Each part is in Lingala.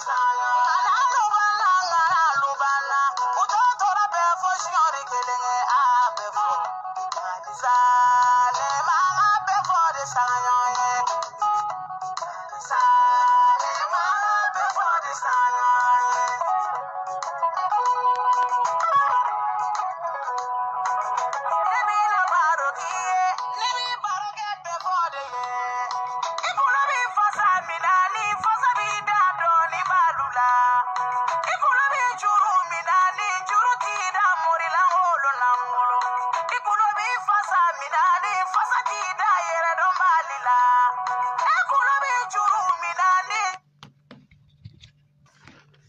Christ.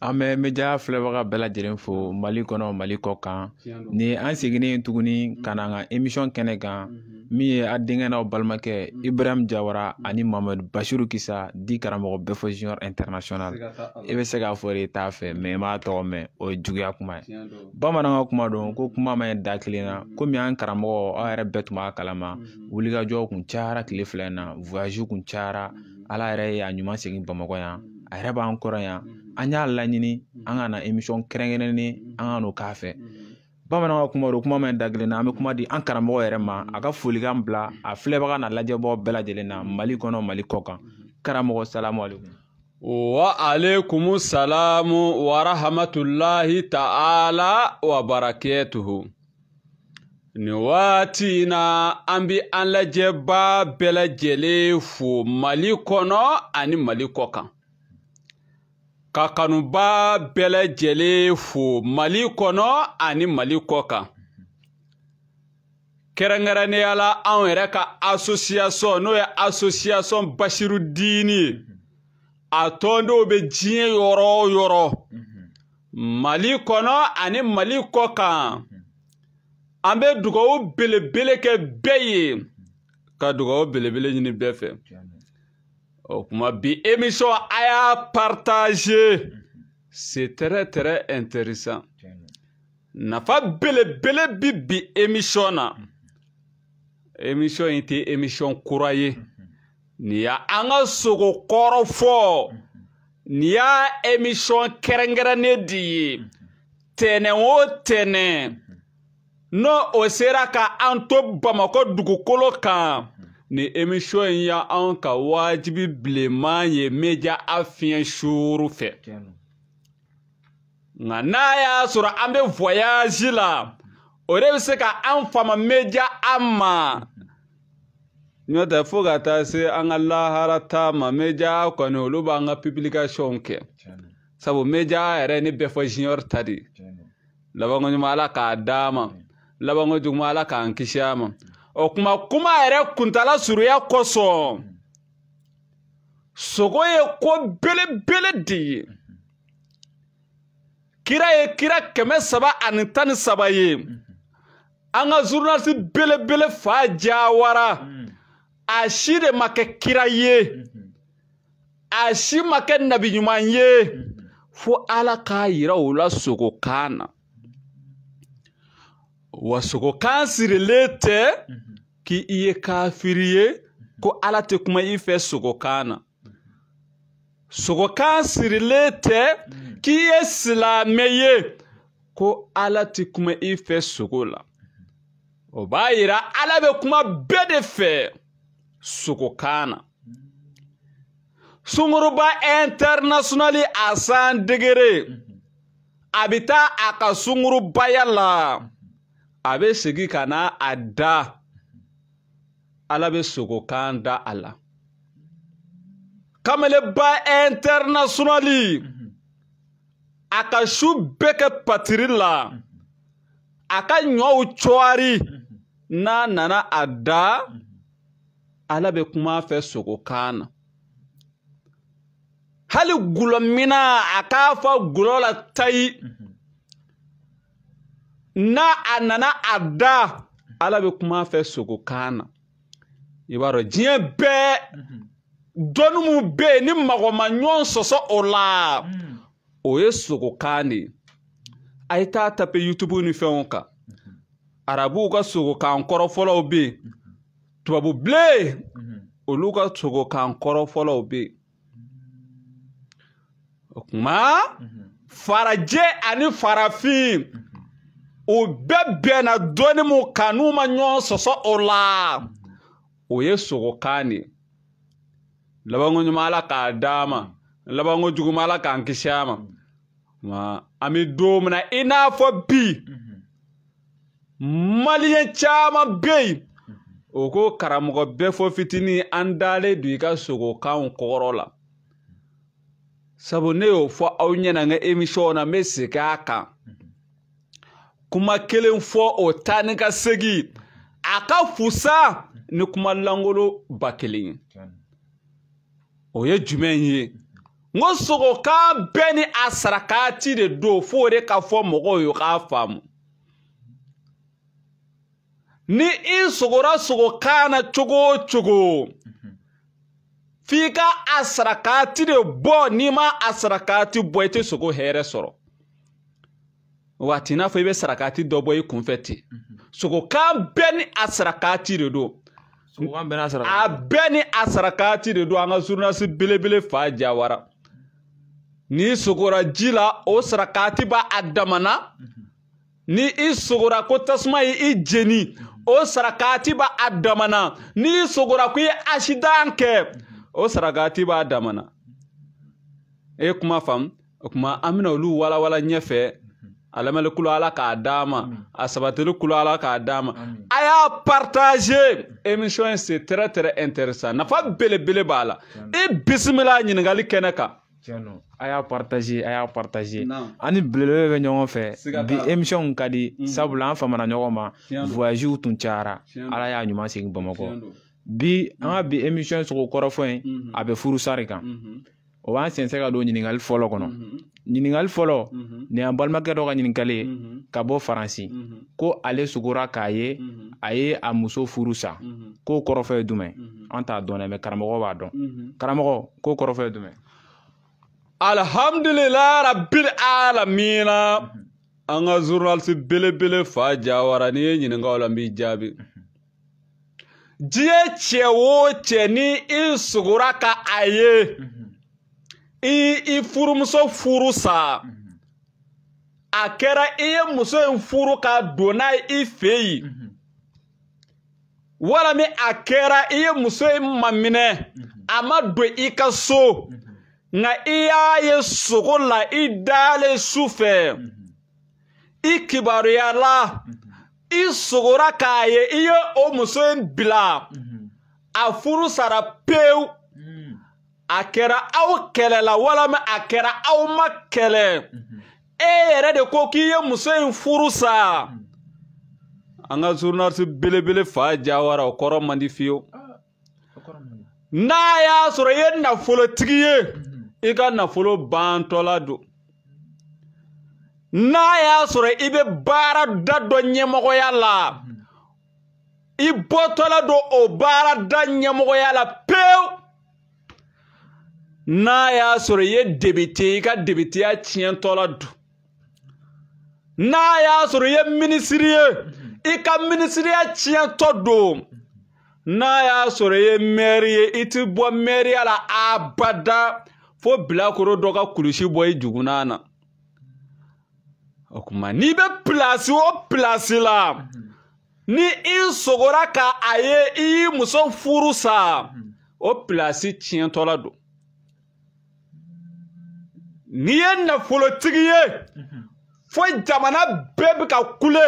an bɛ media filɛbaga bɛɛ lajɛlen fo mali kɔnɔ mali kɔ kan ni an seginnen tuguni ka na an ka émission kɛnɛ kan mhm. min ye a denkɛ n'aw balimakɛ mhm. ibrahim jawara mhm. ani mamadu bashiru kisa di karamɔgɔ bɛɛ fɔ junior international i bɛ se k'a fɔ de t'a fɛ mɛ i m'a tɔgɔ mɛn o ye juguya kuma ye bamanan ka kuma don ko kuma ma ɲi da kelen na komi an karamɔgɔ aw yɛrɛ bɛɛ tun b'a kalama wulikajɔw kun cayara tile fila in na voyage kun cayara ala yɛrɛ y'a ɲuman segin bamakɔ yan a yɛrɛ b'an kɔrɔ yan an y'a laɲini mm-hmm. an ka na emisiɔn kɛrɛnkɛrɛnnen mm-hmm. an ka n'o k'a fɛ mm-hmm. bamananw ka kuma don kuma min da kelen na an bɛ kuma di an karamɔgɔ yɛrɛ ma a ka folikan bila a filɛbaga n'a lajɛbɔ bɛɛ lajɛlen na mali kɔnɔ mali kɔ kan karamɔgɔ salamalekum wa alekumu salamu warahamatulahi ta'ala wa barakɛtuhu waati in na an be an lajɛba bɛɛ lajɛlen fo mali kɔnɔ ani mali kɔ kan ka kanuba bɛɛ lajɛlen fo mali kɔnɔ ani mali kɔ kan kɛrɛnkɛrɛnnenya la anw yɛrɛ ka asosiyasɔn n'o ye asosiyasɔn basiru diini ye a tɔndenw bɛ diɲɛ yɔrɔ o yɔrɔ mali kɔnɔ ani mali kɔ kan an bɛ dugawu belebele kɛ bɛɛ ye ka dugawu belebele ɲini bɛɛ fɛ. o kuma bi émission a y'a partage c'est très très intéressant nafa belebele bi bi émission na émission in tɛ émission kura ye nin ya an ka sogo kɔrɔ fɔ nin y'a émission kɛrɛnkɛrɛnnen de ye tɛnɛn o tɛnɛn n'o o sera ka an to bamakɔ dugukolo kan Ni emishion in y'anw ka waajibi bilenman ye media a shuru suuru fɛ. Nka n'a y'a sɔrɔ an bɛ voyage la, o de bɛ se ka an fama media a ma. N'o tɛ fo ka taa se an ka lahara ta ma media kɔni olu b'an ka publication kɛ. Sabu media yɛrɛ ne bɛ fɔ junior ta de ye. Labankoɲuman Ala k'a d'a ma, labankojuguman Ala k'an kisi a ma o kuma kuma yɛrɛ kuntala surunya kosɔn sogo ye ko belebele de ye kira ye kira kɛmɛ saba ani tan ni saba ye an ka zurunasi belebele fa jawara a si de ma kɛ kira ye a si ma kɛ nabiɲuman ye fo ala k'a yira o la sogo kan na wasogo kan sirilen tɛ mhm. k'i ye mhm. kafiri mhm. ye ko ala tɛ kuma i fɛ sogokan na sogokan sirilen tɛ k'i ye silamɛ ye ko ala tɛ kuma i fɛ sogo la o b'a yira ala bɛ kuma bɛɛ de fɛ sogokan na sunkuruba ɛntɛrinasiyɔnali a san degere a bɛ taa a ka sunkurubaya la. a bɛ segin ka na a da ala bɛ sogo kan da a la kamaleba internationali mhm. a ka su bɛɛ kɛ patiri la a ka ɲɔw cɔri n'a nana a da mhm. ala bɛ kuma a fɛ sogo kan na hali gulɔmina a k'a fɔ gulɔ la tayi. Mhm. n'a a nana a da ala bɛ kuma a fɛ sogo kan na i b'a dɔn diɲɛ bɛɛ dɔnni min bɛ yen ni mɔgɔ ma ɲɔgɔn sɔsɔ o la o ye sogo kan de ye a ye taa tape youtube ni fɛnw kan arabuw ka sogokan kɔrɔ fɔlɔw bɛ yen tubabu bilen olu ka sogokan kɔrɔ fɔlɔw bɛ yen o tuma farajɛ ani farafin. u bɛɛ bɛnna dɔɔni mun kan n'u ma ɲɔgɔn sɔsɔ o la o ye sogokan de ye labanko ɲuman ala k'a d'a ma labanko juguman ala k'an kisi a ma nka an bɛ don min na i n'a fɔ bi maliyɛn caman bɛ yen o ko karamɔgɔ bɛɛ fɔ fitinin an dalen don i ka sogokanw kɔrɔ la sabu ne y'o fɔ aw ɲɛna n ka emisiyɔn na n bɛ segin a kan. kuma kelen fɔ o taa ni ka segin a ka fusa ni kuma langolo ba kelen ye o ye jumɛn ye n ko sogokan bɛɛ ni a sarakati de don fo de ka fɔ mɔgɔw ye k'a faamu ni i sogora sogokan na cogo o cogo f'i ka a sarakati de bɔ n'i ma a sarakati bɔ i tɛ sogo hɛrɛ sɔrɔ wa t'i n'a fɔ i bɛ sarakati dɔ bɔ i kunfɛ ten mhm. sogokan bɛɛ ni a sarakati de don sogokan bɛɛ n'a sarakati a bɛɛ ni a sarakati de don an ka zurunasi belebele fa jawara n'i sogora ji la o sarakati b'a a damana mhm. ni i sogora ko tasuma ye i jeni o sarakati b'a a damana ni i sogora ko i ye asidan kɛ o sarakati b'a damana e kuma faamu o kuma an bɛna olu walawala ɲɛfɛ a lamɛli kulo ala k'a d'a ma a sabatili kulo ala k'a d'a ma a y'a partage émission in c'est très très intéressant nafa belebele b'a la i bisimila ɲininkali kɛnɛ kan a y'a partage a y'a partage ani belebele bɛ ɲɔgɔn fɛ bi émission ka di mm. sabula an famana ɲɔgɔn ma voyagew tun cayara ala y'a ɲuman segin bamakɔ bi an ka bi émission sogo kɔrɔfɔ in mm-hmm. a bɛ furusari kan mm-hmm. o b'an sɛnsɛn ka don ɲininkali fɔlɔ kɔnɔ mm-hmm. ɲininkali fɔlɔ nin y'an balimakɛ dɔ ka ɲininkali ye ka bɔ faransi ko ale sugora k'a ye a ye a muso furu sa k'o kɔrɔfɔ ye jumɛn an t'a dɔn dɛ mɛ karamɔgɔ b'a dɔn karamɔgɔ k'o kɔrɔfɔ ye jumɛn alhamdulilayi rabil alamina an ka zurunalisi belebele fa jawara n'i ye ɲininka o la n b'i jaabi diɲɛ cɛ o cɛ ni i sugora ka a ye i i furumuso furu sa a kɛra i ye muso in furu ka don n'a ye i fɛ yen walima a kɛra i ye muso in maminɛ a ma don i ka so nka i y'a ye sogo la i dalen su fɛ i kibaruyala i sogora k'a ye i ye o muso in bila a furu sara pewu. a kɛra aw kɛlɛla walama a kɛra aw ma kɛlɛ mhm. e yɛrɛ de ko k'i ye muso in furu sa mhm. an ka zurunalisi belebele fa jawara o kɔrɔ man di fiyewu ah, n'a y'a sɔrɔ i ye nafolotigi ye mhm. i ka nafolo bantɔla don n'a y'a sɔrɔ i bɛ baara da dɔ ɲɛmɔgɔya la i bɔtɔla don o baara da ɲɛmɔgɔya la pewu n'a y'a sɔrɔ i ye debite i ka debiteya tiɲɛtɔ la don n'a y'a sɔrɔ i ye minisiri ye i ka minisiriya tiɲɛtɔ don n'a y'a sɔrɔ i ye mɛri ye i ti bɔ mɛriya la abada fo bilakoro dɔ ka kulusi bɔ i jugunan na o kuma n'i bɛ pilasi o pilasi la ni i sogora ka a ye i y'i muso furu sa o pilasi tiɲɛtɔ la don. n'i ye nafolotigi ye fo jamana bɛɛ bɛ ka kule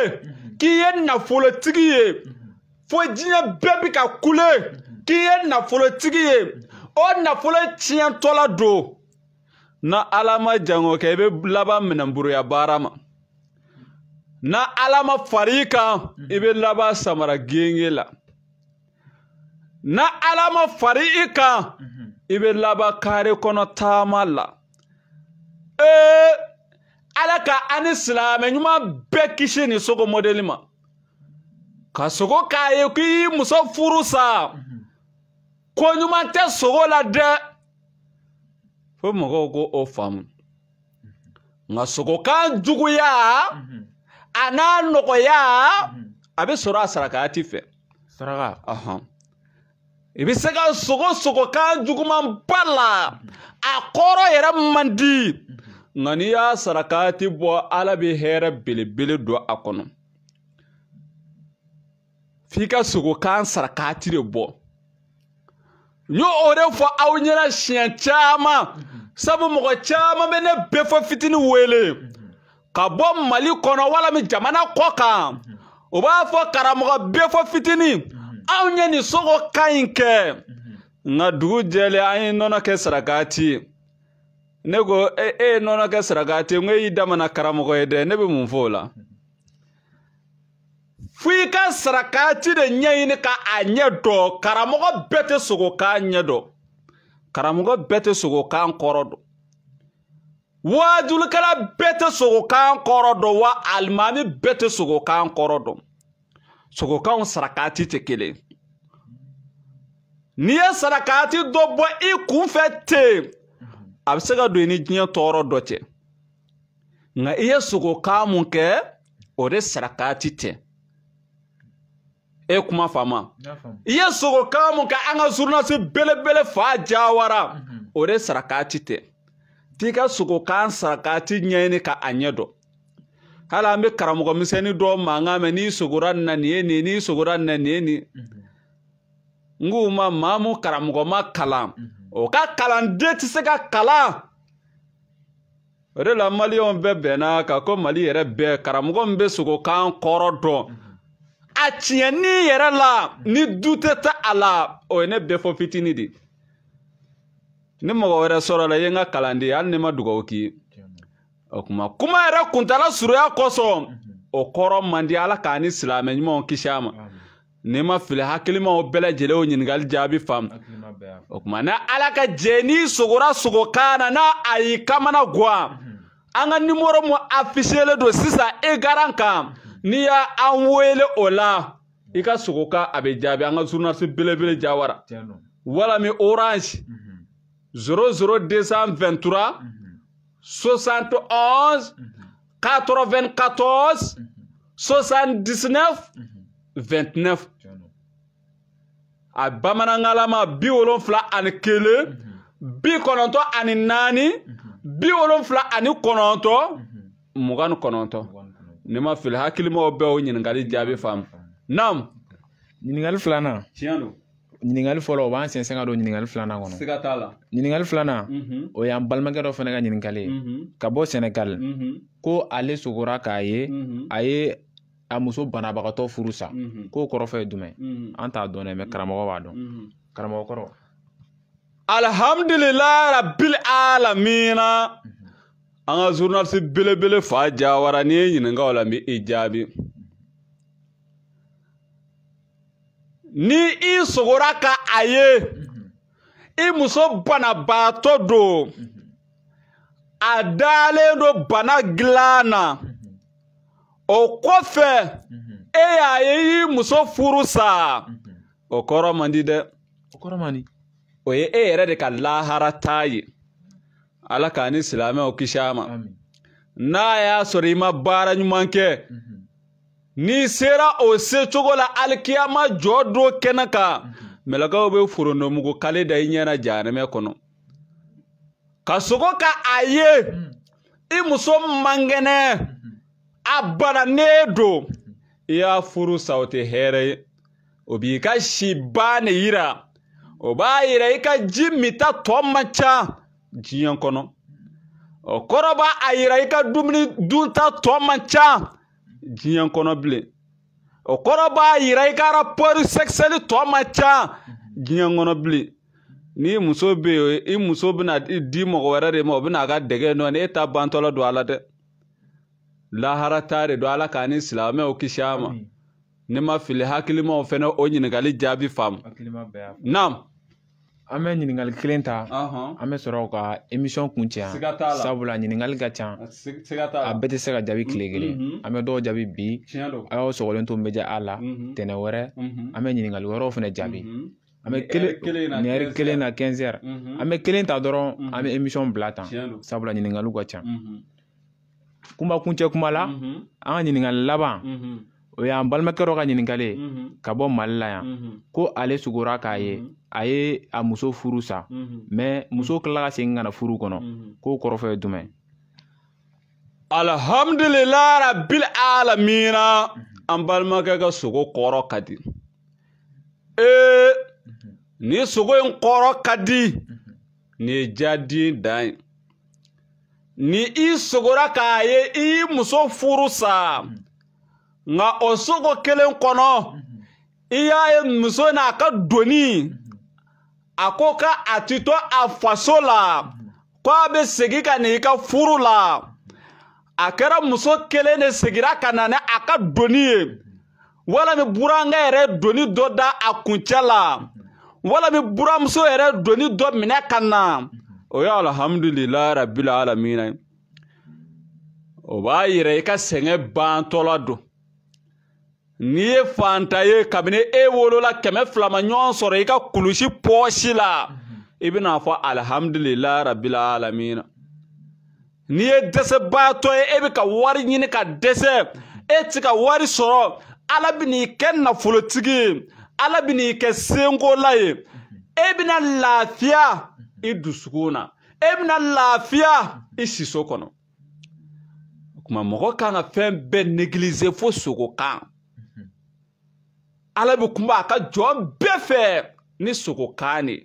k'i ye nafolotigi ye fo diɲɛ bɛɛ bɛ ka kule k'i ye nafolotigi ye o nafolo tiɲɛtɔla don na ala ma jango kɛ i bɛ laban minɛnburuya baara ma na ala ma far'i kan i bɛ laban samara genge la na ala ma far'i kan i bɛ laban kare kɔnɔ taama la. ee eh, ala ka ani silamɛ ɲuman bɛɛ kisi nin sogo mɔdɛli ma ka sogo k'a ye k'i y'i muso furu sa ko ɲuman tɛ sogo la dɛ fo mɔgɔw ko o faamu nka sogokan juguya a n'a nɔgɔya a bɛ sɔrɔ a sarakaya ti fɛ saraka ɔhɔn i bɛ se ka sogo sogokan jugumanba la a kɔrɔ yɛrɛ man di. nka n'i y'a sara k'a ti bɔ ala bɛ hɛrɛ belebele don a kɔnɔ f'i ka sogo kan sara k'a ti de bɔ n y'o o de fɔ aw ɲɛna siɲɛ caman sabu mɔgɔ caman bɛ ne bɛɛ fɔ fitini wele ka bɔ mali kɔnɔ walima jamana kɔ kan o b'a fɔ karamɔgɔ bɛɛ fɔ fitini anw ye nin sogo kan in kɛ nka dugu jɛlen an ye nɔnɔ kɛ sarakati ye. ne ko e eh, ye eh, nɔnɔ kɛ saraka ten n ko e y'i damana karamɔgɔ ye dɛ ne bɛ mun fɔ o la f'i ka sarakati de ɲɛɲini ka a ɲɛ dɔn karamɔgɔ bɛɛ tɛ sogo k'a ɲɛ dɔn karamɔgɔ bɛɛ tɛ sogo k'an kɔrɔ dɔn waajulikɛla bɛɛ tɛ sogo k'an kɔrɔ dɔn wa alimami bɛɛ tɛ sogo k'an kɔrɔ dɔn sogokanw sarakati tɛ kelen n'i ye sarakati dɔ bɔ i kun fɛ ten a bɛ se ka don i ni diɲɛ tɔɔrɔ dɔ cɛ nka i ye sogo kan mun kɛ o de sarakati tɛ e kuma faama i ye sogo kan mun kɛ an ka zurunasi belebele fa jawara o de sarakati tɛ t'i ka sogo kan sarakati ɲɛɲini ka a ɲɛ dɔn hali an bɛ karamɔgɔ misɛnnin dɔw mankan mɛn n'i sogora nin na nin ye nin n'i sogora nin na nin ye nin n k'u ma maa mun karamɔgɔ ma kalan. Mm -hmm. o ka kalanden tɛ se ka kalan o de la maliyɛnw bɛɛ bɛnna ka ko mali yɛrɛ bɛɛ karamɔgɔ min bɛ sogokan kɔrɔ dɔn a tiɲɛni yɛrɛ la ni du tɛ ta a la o ye ne bɛɛ fɔ fitini de ni mɔgɔ wɛrɛ sɔrɔ la i ye n ka kalanden hali ni ma dugawu k'i ye o kuma kuma yɛrɛ kuntala surunya kosɔn o kɔrɔ man di ala kani ni silamɛ ɲumanw kisi a ma n'i ma fili hakilimaw bɛɛ lajɛlen o ɲininkali jaabi faamu o kuma na ala ka jɛ n'i sogora sogo kan na n'a a y'i kamana guwan an ka nimoro mun afisiyelen don sisan e garan kan n'i y'a an wele o la i ka sogo kan a bɛ jaabi an ka zurunasi belebele jawara walami orange 00223 71 94 79 29 a bamanankalama bi wolonfila ani kelen mhm. bi kɔnɔntɔ ani naani mhm. bi wolonfila ani mhm. kɔnɔntɔ mugan ni kɔnɔntɔ ni ma fili hakilimaw bɛɛ o ɲininkali jaabi faamu naam. ɲininkali filanan. tiɲɛ don. ɲininkali fɔlɔ o b'an sɛnsɛn ka don ɲininkali filanan kɔnɔ. siga t'a la. ɲininkali filanan. o y'an balimakɛ dɔ fana ka ɲininkali ye. ka bɔ sɛnɛgali. ko ale sogora k'a ye. a ye a muso banabagatɔ furu sa k'o kɔrɔfɔ ye jumɛn an t'a dɔn dɛ mɛ karamɔgɔ b'a dɔn karamɔgɔ kɔrɔ alhamdulilayi rabil alamina an ka zurunalisi belebele fa jawara n'i ye ɲininka o la n bɛ i jaabi ni i sogora ka a ye i muso banabaatɔ don a dalen don bana dilan na o kɔfɛ e y'a ye i muso furu sa mhm. o kɔrɔ man di dɛ o ye e yɛrɛ de ka lahara taa ye ala k'a ni silamɛw kisi a ma n'a y'a sɔrɔ i ma baara ɲuman kɛ mhm. n'i sera o secogo la alikiyama jɔ don kɛnɛ kan mɛlɛkɛw mhm. bɛ forondomugu kale da i ɲɛna jahanɛmɛ kɔnɔ ka sogo ka a ye i muso man kɛnɛ a bananen don i y'a furu sa o tɛ hɛrɛ ye o b'i ka si baane yira o b'a yira i ka ji minta tɔ man ca diɲɛ kɔnɔ o kɔrɔ b'a a yira i ka dumuni dunta tɔ man ca diɲɛ kɔnɔ bilen o kɔrɔ b'a yira i ka rapɔri sɛgɛsɛgɛli tɔ man ca diɲɛ kɔnɔ bilen n'i muso bɛ yen i muso bɛna di mɔgɔ wɛrɛ de ma o bɛna a ka dɛgɛ nɔ ni ta bantɔla don a la dɛ lahara ta de don ala k'an mm-hmm. mm-hmm. mm-hmm. ni silamɛw kisi a ma ne ma fili hakilimaw fɛnɛ o ɲininkali jaabi faamu nam an bɛ ɲininkali kelen ta an bɛ sɔrɔ ka emisiyɔn kun cɛ yan sabula ɲininkali ka ca a bɛɛ tɛ se ka jaabi tile kelen an bɛ dɔw jaabi bi a y'aw sɔgɔlen to n bɛ a la tɛnɛ wɛrɛ an bɛ ɲininkali wɛrɛw fɛnɛ jaabi an bɛ kelen nin kelen na 15 heures an bɛ kelen ta dɔrɔn an bɛ emisiyɔn bila tan sabula ɲininkaliw ka ca kuma kuncɛ kuma la an ka ɲininkali laban o mhm. y'an balimakɛ dɔ ka ɲininkali ye ka bɔ mali la yan mhm. ko ale sugora k'a ye mhm. a ye a muso furu sa mɛ muso tilala ka segin kana furu kɔnɔ k'o kɔrɔfɔ ye jumɛn alhamdulilahi rabil alamina an balimakɛ ka sogo kɔrɔ ka di ee nin sogo in kɔrɔ ka di nin ye jaaden dan ye ni i k'a ye i muso furu sa nka o sogo kelen kɔnɔ i y'a ye muso n'a ka doni a ko ka a ti to a faso la k'a bɛ segi ka na i ka furu la a kɛra muso kelen de segira ka na ni a ka doni ye walima burankɛ yɛrɛ doni dɔ da a kuncɛ la walima buramuso yɛrɛ doni dɔ minɛ ka na. o ye alihamudulilayi rabil alamina o b'a yira i ka sɛgɛn bantɔla don n'i ye fanta ye kabini e wolola kɛmɛ fila ma ɲɔgɔn sɔrɔ i ka kulusi pɔsi la i bɛna fɔ alihamudulilayi rabil alamina n'i ye dɛsɛbaatɔ ye e bɛ ka wari ɲini ka dɛsɛ e ti ka wari sɔrɔ ala bɛ n'i kɛ nafolotigi ye ala bɛ kɛ senkola ye e bɛna lafiya. i dusukun na e bɛna lafiya i siso kɔnɔ o tuma mɔgɔ kan ka fɛn bɛɛ negilize fo sogo kan ala bɛ kunba a ka jɔn bɛɛ fɛ ni sogo kan de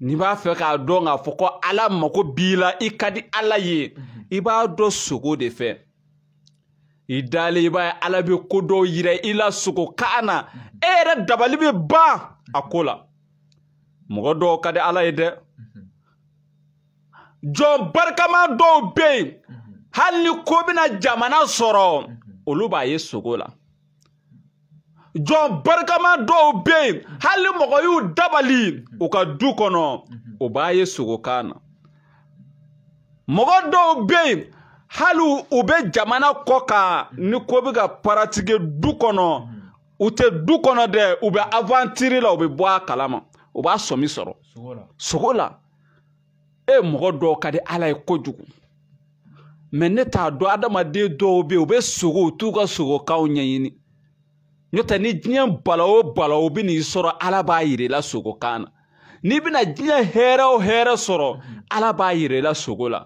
n'i b'a fɛ k'a dɔn k'a fɔ ko ala mago b'i la i ka di ala ye mhm. i b'a dɔn sogo de fɛ i dalen i b'a ye ala bɛ ko dɔw yira i la sogo kan na mhm. e yɛrɛ dabali bɛ ban a ko la. mɔgɔ dɔw ka di ala ye dɛ mhm. jɔn barikama dɔw bɛ yen mhm. hali ni ko bɛna jamana sɔrɔ mhm. olu b'a ye sogo la jɔn barikama dɔw bɛ yen hali ni mɔgɔ y'u dabali u ka du kɔnɔ u b'a ye sogokan na mɔgɔ dɔw bɛ yen hali u bɛ jamana kɔ kan ni ko bɛ ka paratigi du kɔnɔ u tɛ du kɔnɔ dɛ u bɛ avantiri la u bɛ bɔ a kalama o b'a sɔmi sɔrɔ sogo la e mɔgɔ dɔw ka di ala ye kojugu mɛ ne t'a dɔn adamaden dɔw bɛ yen u bɛ sogo u t'u ka sogokanw ɲɛɲini n'o tɛ ni diɲɛ bala o bala u bɛ n'i sɔrɔ ala b'a yira i la sogokan na n'i bɛna diɲɛ hɛrɛ o hɛrɛ sɔrɔ ala b'a yira i la sogo la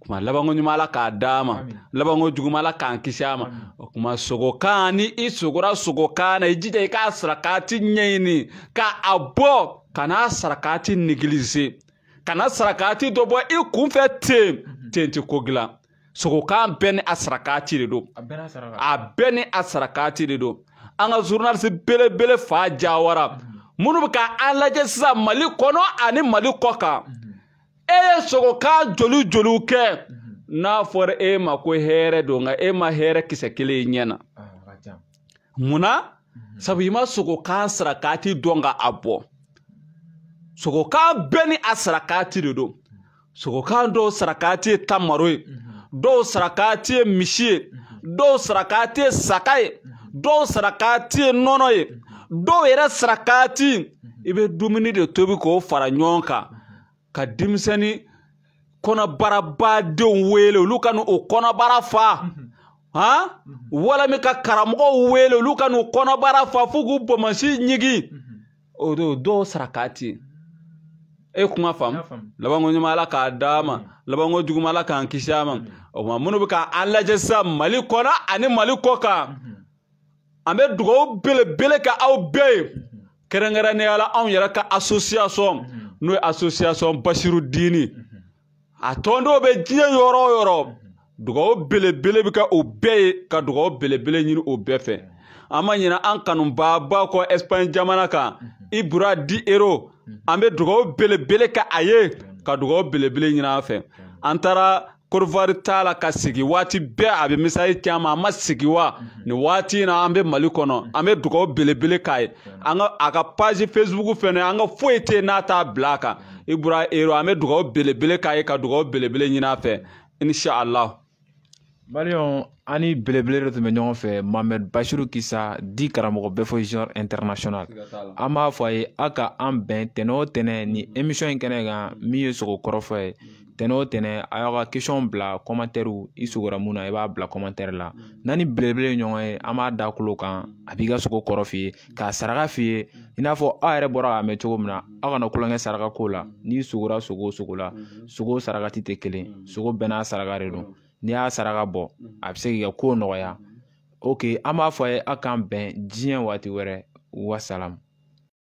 kuma labanko ɲuman ala k'a d'a ma labanko juguman ala k'an kisi a ma kuma sogokan ni i sogora sogokan na i jija i k'a sarakati ɲɛɲini ka a bɔ ka n'a sarakati negilize ka na sarakati dɔ bɔ i kunfɛ ten mhm. ten tɛ ko gilan sogokan bɛɛ ni a sarakati de don a bɛɛ ni a sarakati de don an ka zurunalisi belebele fa jawara mhm. minnu bɛ ka an lajɛ sisan mali kɔnɔ ani mali kɔ kan mhm. e ye sogokan joli joliw kɛ n'a fɔra e ma ko hɛrɛ don nka e ma hɛrɛ kisɛ kelen ye ɲɛ na munna mhm. sabu i ma sogo kan sara k'a ti dɔn ka a bɔ sogo kan bɛɛ ni a sara k'a ti de don sogo kan dɔw sara k'a ti ye tamaro ye mhm. dɔw sara k'a ti ye misi ye mhm. dɔw sara k'a ti ye saka ye dɔw sara k'a ti ye nɔnɔ ye dɔw yɛrɛ sara k'a ti i bɛ dumuni de tobi k'o fara ɲɔgɔn kan ka denmisɛnnin kɔnɔbarabadenw wele olu ka n'u kɔnɔbara fa mhm. han mhm. walima ka karamɔgɔw wele olu ka n'u kɔnɔbara fa f'u k'u bɔnmasi ɲigi mhm. o don dɔw saraka ten e kuma faamu laban ko ɲuman ala k'a d'a ma laban ko juguman ala k'an kisi a ma o tuma minnu bɛ k'an lajɛ sisan mali kɔnɔ ani mali kɔ kan an bɛ dugawu belebele kɛ aw bɛɛ ye kɛrɛnkɛrɛnnenya la anw yɛrɛ ka association n'o ye association basiru diini. a tɔndenw bɛ diɲɛ yɔrɔ o yɔrɔ dugawu belebele bɛ kɛ o bɛɛ ye ka dugawu belebele ɲini o bɛɛ fɛ an ma ɲina an kanubaaba kɔ ɛsipaɲi jamana kan ibura di ero an bɛ dugawu belebele kɛ a ye ka dugawu belebele ɲini an fɛ an taara korivari t'a la ka sigi waati bɛɛ a bɛ misali ci an ma a ma sigi wa mhm. nin waati in na an bɛ mali kɔnɔ mhm. an bɛ dugawu belebele k'a ye an ka a ka paji facebook fɛnɛ an ka foyi tɛ yen n'a t'a bila a kan i bɔra ero an bɛ dugawu belebele k'a ye ka dugawu belebele ɲini a fɛ insha allah. maliyɛnw an ni belebele dɔ tun bɛ ɲɔgɔn fɛ mamɛd bashiru kisa di karamɔgɔ bɛɛ fɔ genre international an b'a fɔ a ye a ka an bɛn tɛnɛ o tɛnɛ nin mhm. émission in kɛnɛ kan min ye sogo kɔrɔfɔ ye tɛnɛ o tɛnɛ a y'aw ka kesɔn bila kɔmatɛriw i sogora mun na i b'a bila kɔmatɛri la mm. n'a ni belebele ye ɲɔgɔn ye an b'a da kulo kan a b'i ka sogo kɔrɔ f'i ye k'a saraka f'i ye i n'a fɔ aw yɛrɛ bɔra k'a mɛn cogo min na aw kana kulonkɛ saraka ko la mm. n'i sogora sogo o sogo la mm. sogo sarakati tɛ kelen sogo bɛɛ n'a saraka de don n'i y'a saraka bɔ a bɛ se k'i ka kow nɔgɔya ok an b'a fɔ a ye aw k'an bɛn diɲɛ waati wɛrɛ wasalamu